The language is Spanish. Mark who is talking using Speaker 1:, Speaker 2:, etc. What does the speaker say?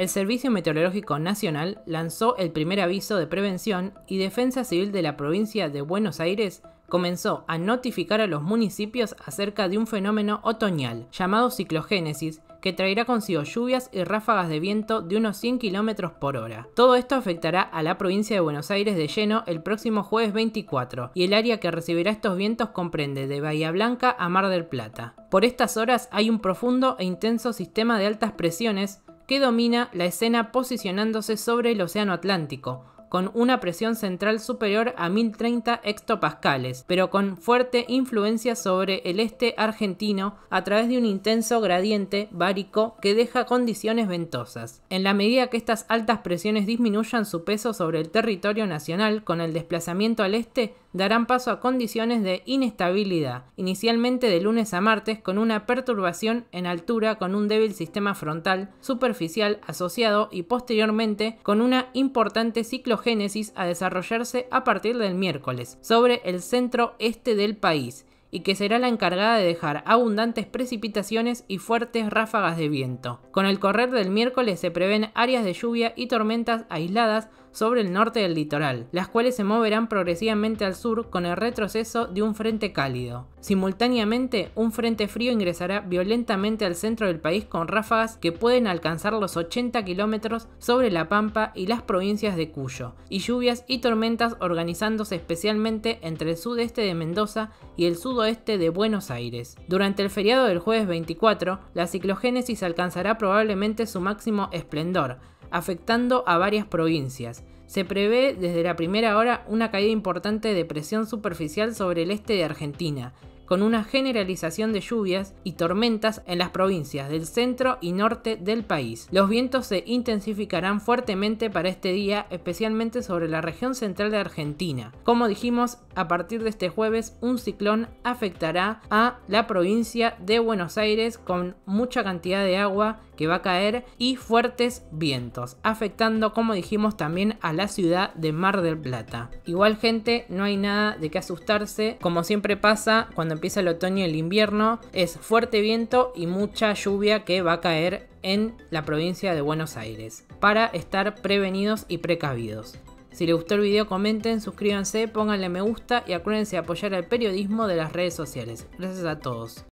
Speaker 1: el Servicio Meteorológico Nacional lanzó el primer aviso de prevención y Defensa Civil de la provincia de Buenos Aires comenzó a notificar a los municipios acerca de un fenómeno otoñal llamado ciclogénesis que traerá consigo lluvias y ráfagas de viento de unos 100 km por hora. Todo esto afectará a la provincia de Buenos Aires de lleno el próximo jueves 24 y el área que recibirá estos vientos comprende de Bahía Blanca a Mar del Plata. Por estas horas hay un profundo e intenso sistema de altas presiones que domina la escena posicionándose sobre el Océano Atlántico, con una presión central superior a 1030 hectopascales, pero con fuerte influencia sobre el este argentino a través de un intenso gradiente bárico que deja condiciones ventosas. En la medida que estas altas presiones disminuyan su peso sobre el territorio nacional con el desplazamiento al este, darán paso a condiciones de inestabilidad, inicialmente de lunes a martes con una perturbación en altura con un débil sistema frontal superficial asociado y posteriormente con una importante ciclogénesis a desarrollarse a partir del miércoles sobre el centro este del país y que será la encargada de dejar abundantes precipitaciones y fuertes ráfagas de viento. Con el correr del miércoles se prevén áreas de lluvia y tormentas aisladas sobre el norte del litoral, las cuales se moverán progresivamente al sur con el retroceso de un frente cálido. Simultáneamente, un frente frío ingresará violentamente al centro del país con ráfagas que pueden alcanzar los 80 kilómetros sobre la Pampa y las provincias de Cuyo, y lluvias y tormentas organizándose especialmente entre el sudeste de Mendoza y el sudoeste este de Buenos Aires. Durante el feriado del jueves 24, la ciclogénesis alcanzará probablemente su máximo esplendor, afectando a varias provincias. Se prevé desde la primera hora una caída importante de presión superficial sobre el este de Argentina, con una generalización de lluvias y tormentas en las provincias del centro y norte del país. Los vientos se intensificarán fuertemente para este día, especialmente sobre la región central de Argentina. Como dijimos, a partir de este jueves un ciclón afectará a la provincia de Buenos Aires con mucha cantidad de agua que va a caer y fuertes vientos, afectando como dijimos también a la ciudad de Mar del Plata. Igual gente, no hay nada de qué asustarse, como siempre pasa cuando empieza el otoño y el invierno, es fuerte viento y mucha lluvia que va a caer en la provincia de Buenos Aires, para estar prevenidos y precavidos. Si les gustó el video comenten, suscríbanse, pónganle me gusta y acuérdense a apoyar al periodismo de las redes sociales. Gracias a todos.